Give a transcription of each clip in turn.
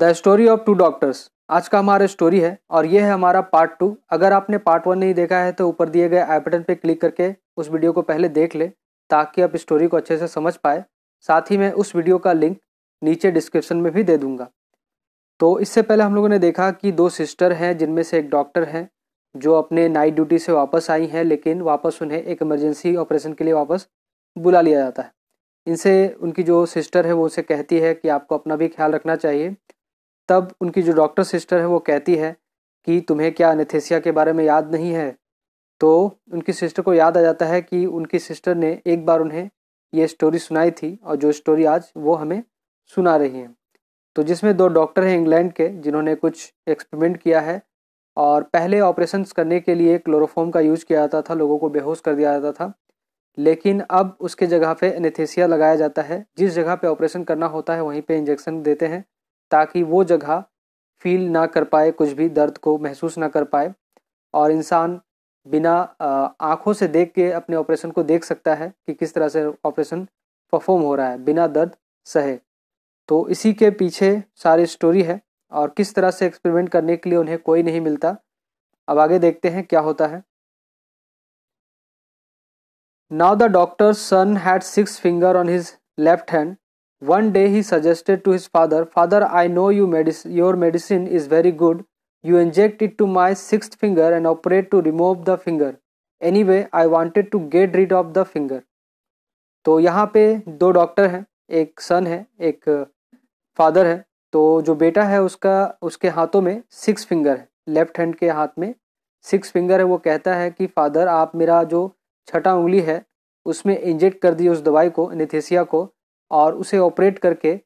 The story of two doctors आज का हमारा स्टोरी है और ये है हमारा पार्ट टू अगर आपने पार्ट वन नहीं देखा है तो ऊपर दिए गए आई बटन पर क्लिक करके उस वीडियो को पहले देख ले ताकि आप स्टोरी को अच्छे से समझ पाए साथ ही मैं उस वीडियो का लिंक नीचे डिस्क्रिप्शन में भी दे दूंगा तो इससे पहले हम लोगों ने देखा कि दो सिस्टर हैं जिनमें से एक डॉक्टर हैं जो अपने नाइट ड्यूटी से वापस आई हैं लेकिन वापस उन्हें एक इमरजेंसी ऑपरेशन के लिए वापस बुला लिया जाता है इनसे उनकी जो सिस्टर है वो उसे कहती है कि आपको अपना भी ख्याल रखना चाहिए तब उनकी जो डॉक्टर सिस्टर है वो कहती है कि तुम्हें क्या अनेथेसिया के बारे में याद नहीं है तो उनकी सिस्टर को याद आ जाता है कि उनकी सिस्टर ने एक बार उन्हें ये स्टोरी सुनाई थी और जो स्टोरी आज वो हमें सुना रही हैं तो जिसमें दो डॉक्टर हैं इंग्लैंड के जिन्होंने कुछ एक्सपेरिमेंट किया है और पहले ऑपरेशन करने के लिए क्लोरोफॉर्म का यूज किया जाता था लोगों को बेहोश कर दिया जाता था लेकिन अब उसके जगह पे एनेथेसिया लगाया जाता है जिस जगह पे ऑपरेशन करना होता है वहीं पे इंजेक्शन देते हैं ताकि वो जगह फील ना कर पाए कुछ भी दर्द को महसूस ना कर पाए और इंसान बिना आँखों से देख के अपने ऑपरेशन को देख सकता है कि किस तरह से ऑपरेशन परफॉर्म हो रहा है बिना दर्द सहे तो इसी के पीछे सारी स्टोरी है और किस तरह से एक्सपेरिमेंट करने के लिए उन्हें कोई नहीं मिलता अब आगे देखते हैं क्या होता है now the doctor son had six finger on his left hand one day he suggested to his father father I know you medicine your medicine is very good you inject it to my six finger and operate to remove the finger anyway I wanted to get rid of the finger तो यहाँ पे दो doctor हैं एक सन है एक father uh, है तो जो बेटा है उसका उसके हाथों में सिक्स फिंगर है लेफ्ट हैंड के हाथ में सिक्स फिंगर है वो कहता है कि फादर आप मेरा जो छठा उंगली है उसमें इंजेक्ट कर दिए उस दवाई को निथेसिया को और उसे ऑपरेट करके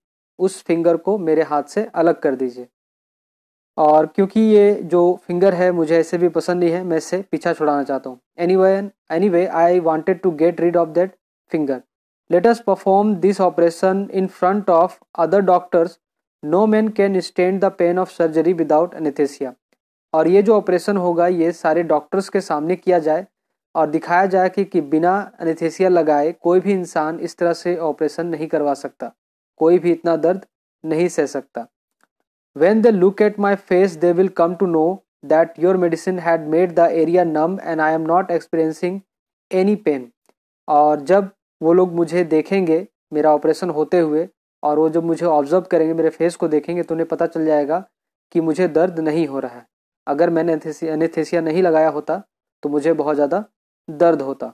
उस फिंगर को मेरे हाथ से अलग कर दीजिए और क्योंकि ये जो फिंगर है मुझे ऐसे भी पसंद नहीं है मैं इसे पीछा छुड़ाना चाहता हूँ anyway anyway I wanted to get rid of that finger let's perform this operation in front of other doctors no man can stand the pain of surgery without anaesthesia और ये जो operation होगा ये सारे doctors के सामने किया जाए और दिखाया जाए कि, कि बिना एनेस्थेसिया लगाए कोई भी इंसान इस तरह से ऑपरेशन नहीं करवा सकता कोई भी इतना दर्द नहीं सह सकता when they look at my face they will come to know that your medicine had made the area numb and I am not experiencing any pain और जब वो लोग मुझे देखेंगे मेरा ऑपरेशन होते हुए और वो जब मुझे ऑब्जर्व करेंगे मेरे फेस को देखेंगे तो उन्हें पता चल जाएगा कि मुझे दर्द नहीं हो रहा है अगर मैंने एनेथेसिया नहीं लगाया होता तो मुझे बहुत ज़्यादा दर्द होता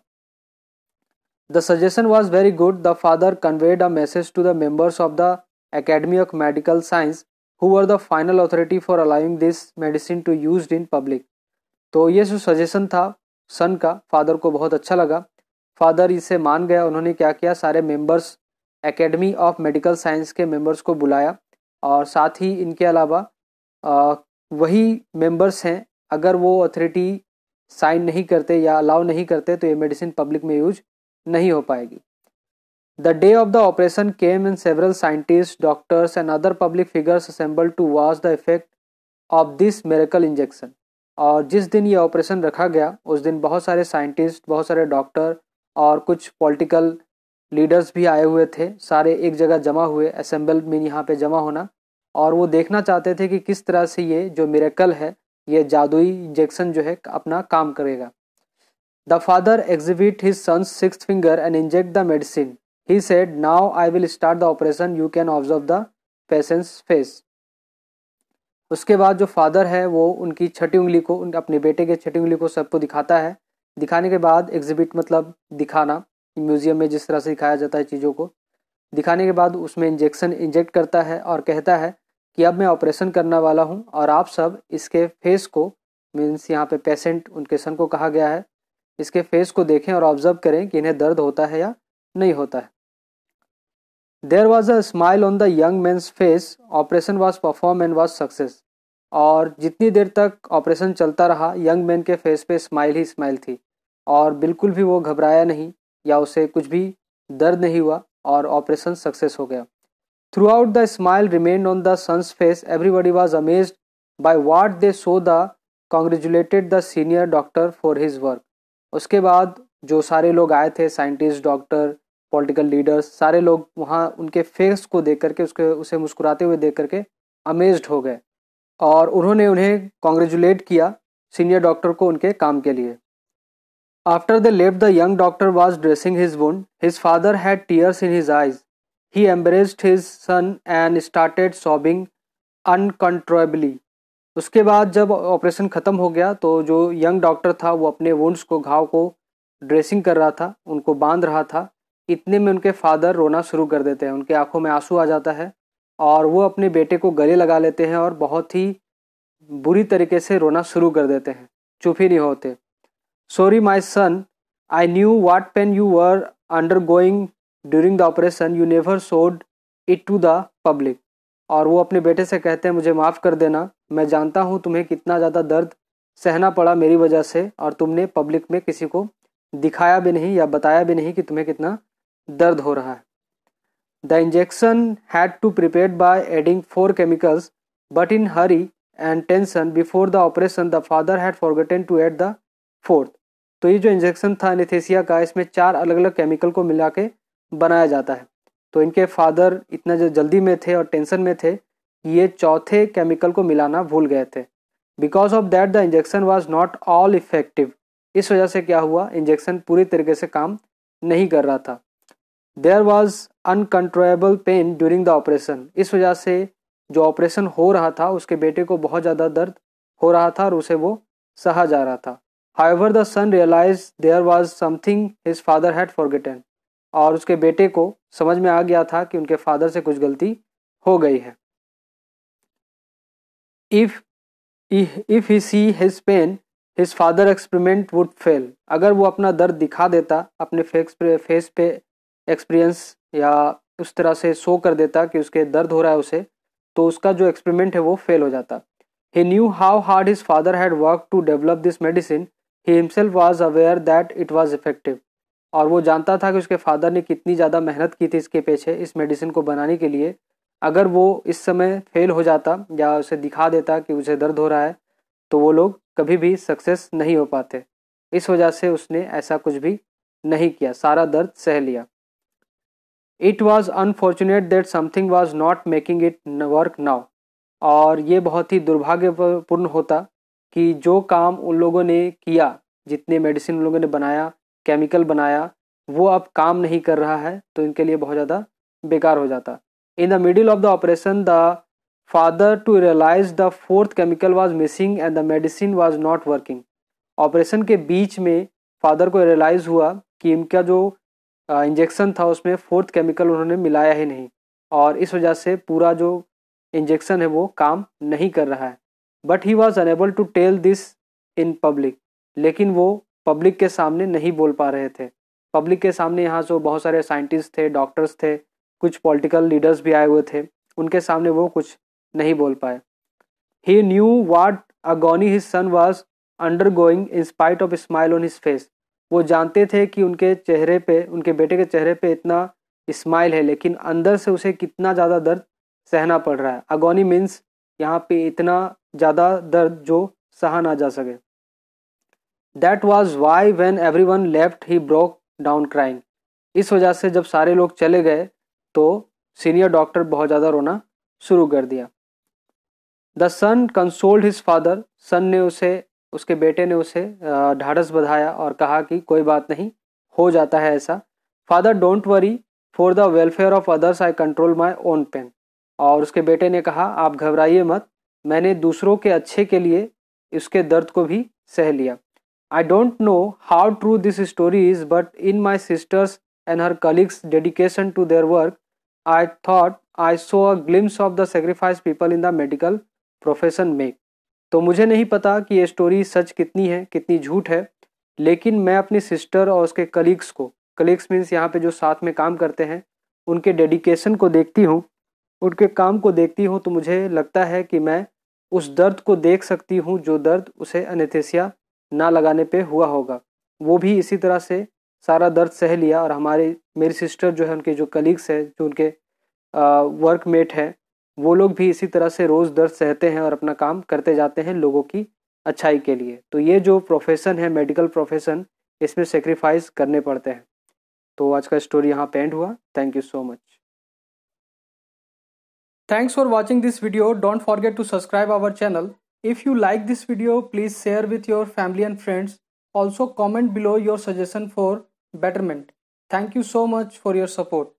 the suggestion was very good the father conveyed a message to the members of the academy of medical science who are the final authority for allowing this medicine to use in public तो ये जो suggestion था सन का father को बहुत अच्छा लगा father इसे मान गया उन्होंने क्या किया सारे members academy of medical science के मेंबर्स को बुलाया और साथ ही इनके अलावा आ, वही मेंबर्स हैं अगर वो अथॉरिटी साइन नहीं करते या अलाउ नहीं करते तो ये मेडिसिन पब्लिक में यूज नहीं हो पाएगी the day of the operation came and several scientist doctors and other public figures assemble to watch the effect of this miracle injection और जिस दिन ये ऑपरेशन रखा गया उस दिन बहुत सारे साइंटिस्ट बहुत सारे डॉक्टर और कुछ पॉलिटिकल लीडर्स भी आए हुए थे सारे एक जगह जमा हुए असेंबल में यहाँ पे जमा होना और वो देखना चाहते थे कि किस तरह से ये जो मेरेकल है ये जादुई इंजेक्शन जो है अपना काम करेगा the father exhibit his son six finger and inject the medicine he said now I will start the operation you can observe the patients face उसके बाद जो फादर है वो उनकी छठी उंगली को उन अपने बेटे के छठी उंगली को सबको दिखाता है दिखाने के बाद एग्जिबिट मतलब दिखाना म्यूजियम में जिस तरह से दिखाया जाता है चीज़ों को दिखाने के बाद उसमें इंजेक्शन इंजेक्ट करता है और कहता है कि अब मैं ऑपरेशन करने वाला हूँ और आप सब इसके फेस को मीन्स यहाँ पे पेशेंट उनके सन को कहा गया है इसके फेस को देखें और ऑब्जर्व करें कि इन्हें दर्द होता है या नहीं होता है there was a smile on the young man's face operation was perform and was success और जितनी देर तक ऑपरेशन चलता रहा यंग मैन के फेस पे स्माइल ही स्माइल थी और बिल्कुल भी वो घबराया नहीं या उसे कुछ भी दर्द नहीं हुआ और ऑपरेशन सक्सेस हो गया Throughout the smile remained on the son's face. Everybody was amazed by what they saw the congratulated the senior doctor for his work. उसके बाद जो सारे लोग आए थे साइंटिस्ट डॉक्टर पॉलिटिकल लीडर्स सारे लोग वहाँ उनके फेस को देख करके उसके उसे मुस्कुराते हुए देख करके अमेज्ड हो गए और उन्होंने उन्हें कॉन्ग्रेचुलेट किया सीनियर डॉक्टर को उनके काम के लिए after the left the young doctor was dressing his wound his father had tears in his eyes He embraced his son and started sobbing uncontrollably. उसके बाद जब ऑपरेशन ख़त्म हो गया तो जो यंग डॉक्टर था वो अपने वुंड्स को घाव को ड्रेसिंग कर रहा था उनको बांध रहा था इतने में उनके फादर रोना शुरू कर देते हैं उनके आंखों में आंसू आ जाता है और वो अपने बेटे को गले लगा लेते हैं और बहुत ही बुरी तरीके से रोना शुरू कर देते हैं चुप ही नहीं होते sorry my son I knew what pain you were undergoing during the operation you never showed it to the public और वो अपने बेटे से कहते हैं मुझे माफ़ कर देना मैं जानता हूँ तुम्हें कितना ज़्यादा दर्द सहना पड़ा मेरी वजह से और तुमने पब्लिक में किसी को दिखाया भी नहीं या बताया भी नहीं कि तुम्हें कितना दर्द हो रहा है the injection had to prepare by adding four chemicals but in hurry and tension before the operation the father had forgotten to add the fourth तो ये जो इंजेक्शन था एनेथेसिया का इसमें चार अलग अलग केमिकल को मिला के बनाया जाता है तो इनके फादर इतना जो जल्दी में थे और टेंशन में थे कि ये चौथे केमिकल को मिलाना भूल गए थे because of that the injection was not all effective इस वजह से क्या हुआ इंजेक्शन पूरी तरीके से काम नहीं कर रहा था there was uncontrollable pain during the operation इस वजह से जो ऑपरेशन हो रहा था उसके बेटे को बहुत ज़्यादा दर्द हो रहा था और उसे वो सहा जा रहा था however the son realise there was something his father had gotten और उसके बेटे को समझ में आ गया था कि उनके फादर से कुछ गलती हो गई है if if he see his pain his father experiment would fail अगर वो अपना दर्द दिखा देता अपने फेस पे एक्सपीरियंस या उस तरह से शो कर देता कि उसके दर्द हो रहा है उसे तो उसका जो एक्सपेरिमेंट है वो फेल हो जाता he knew how hard his father had work to develop this medicine he himself was aware that it was effective और वो जानता था कि उसके फादर ने कितनी ज़्यादा मेहनत की थी इसके पीछे इस मेडिसिन को बनाने के लिए अगर वो इस समय फेल हो जाता या उसे दिखा देता कि उसे दर्द हो रहा है तो वो लोग कभी भी सक्सेस नहीं हो पाते इस वजह से उसने ऐसा कुछ भी नहीं किया सारा दर्द सह लिया it was unfortunate that something was not making it work now और ये बहुत ही दुर्भाग्यपूर्ण होता कि जो काम उन लोगों ने किया जितने मेडिसिन उन लोगों ने बनाया केमिकल बनाया वो अब काम नहीं कर रहा है तो इनके लिए बहुत ज़्यादा बेकार हो जाता in the middle of the operation the father to realise the fourth chemical was missing and the medicine was not working operation के बीच में फादर को रियलाइज हुआ कि इनका जो इंजेक्शन था उसमें फोर्थ केमिकल उन्होंने मिलाया ही नहीं और इस वजह से पूरा जो इंजेक्शन है वो काम नहीं कर रहा है but he was unable to tell this in public लेकिन वो पब्लिक के सामने नहीं बोल पा रहे थे पब्लिक के सामने यहाँ जो बहुत सारे साइंटिस्ट थे डॉक्टर्स थे कुछ पॉलिटिकल लीडर्स भी आए हुए थे उनके सामने वो कुछ नहीं बोल पाए he knew what agony his son was undergoing in spite of smile on his face वो जानते थे कि उनके चेहरे पे उनके बेटे के चेहरे पे इतना स्माइल है लेकिन अंदर से उसे कितना ज़्यादा दर्द सहना पड़ रहा है अगोनी मीन्स यहाँ पे इतना ज़्यादा दर्द जो सहा ना जा सके that was why when everyone left he broke down crying इस वजह से जब सारे लोग चले गए तो सीनियर डॉक्टर बहुत ज़्यादा रोना शुरू कर दिया the son consoled his father son ने उसे उसके बेटे ने उसे ढाढ़स बधाया और कहा कि कोई बात नहीं हो जाता है ऐसा father don't worry for the welfare of others I control my own pain और उसके बेटे ने कहा आप घबराइए मत मैंने दूसरों के अच्छे के लिए उसके दर्द को भी सह लिया I don't know how true this story is, but in my sister's and her colleagues' dedication to their work, I thought I saw a glimpse of the sacrifice people in the medical profession make. तो मुझे नहीं पता कि ये story सच कितनी है कितनी झूठ है लेकिन मैं अपनी सिस्टर और उसके कलीग्स को कलीग्स मीन्स यहाँ पे जो साथ में काम करते हैं उनके डेडिकेशन को देखती हूँ उनके काम को देखती हूँ तो मुझे लगता है कि मैं उस दर्द को देख सकती हूँ जो दर्द उसे अनेथेसिया ना लगाने पे हुआ होगा वो भी इसी तरह से सारा दर्द सह लिया और हमारे मेरी सिस्टर जो है उनके जो कलीग्स हैं जो उनके वर्कमेट हैं वो लोग भी इसी तरह से रोज़ दर्द सहते हैं और अपना काम करते जाते हैं लोगों की अच्छाई के लिए तो ये जो प्रोफेशन है मेडिकल प्रोफेशन इसमें सेक्रीफाइस करने पड़ते हैं तो आज का स्टोरी यहाँ पेंड एंड हुआ thank you so much thanks for watching this video don't forget to subscribe our channel If you like this video, please share with your family and friends. Also comment below your suggestion for betterment. Thank you so much for your support.